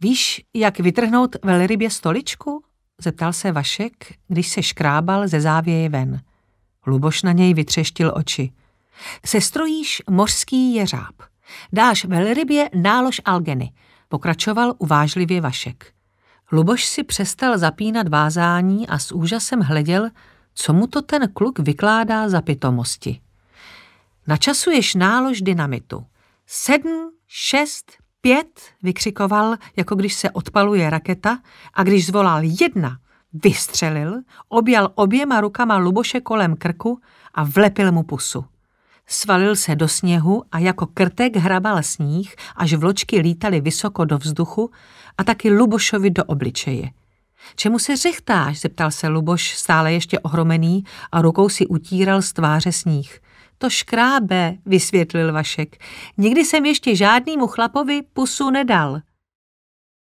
Víš, jak vytrhnout velrybě stoličku? Zeptal se Vašek, když se škrábal ze závěje ven. Luboš na něj vytřeštil oči. Sestrojíš mořský jeřáb. Dáš velrybě nálož algeny, pokračoval uvážlivě Vašek. Luboš si přestal zapínat vázání a s úžasem hleděl, co mu to ten kluk vykládá za pitomosti. Načasuješ nálož dynamitu. Sedm, šest, Pět, vykřikoval, jako když se odpaluje raketa a když zvolal jedna, vystřelil, objal oběma rukama Luboše kolem krku a vlepil mu pusu. Svalil se do sněhu a jako krtek hrabal sníh, až vločky lítaly vysoko do vzduchu a taky Lubošovi do obličeje. Čemu se řechtáš? zeptal se Luboš, stále ještě ohromený a rukou si utíral z tváře sníh. To škrábe, vysvětlil Vašek. Nikdy jsem ještě žádnýmu chlapovi pusu nedal.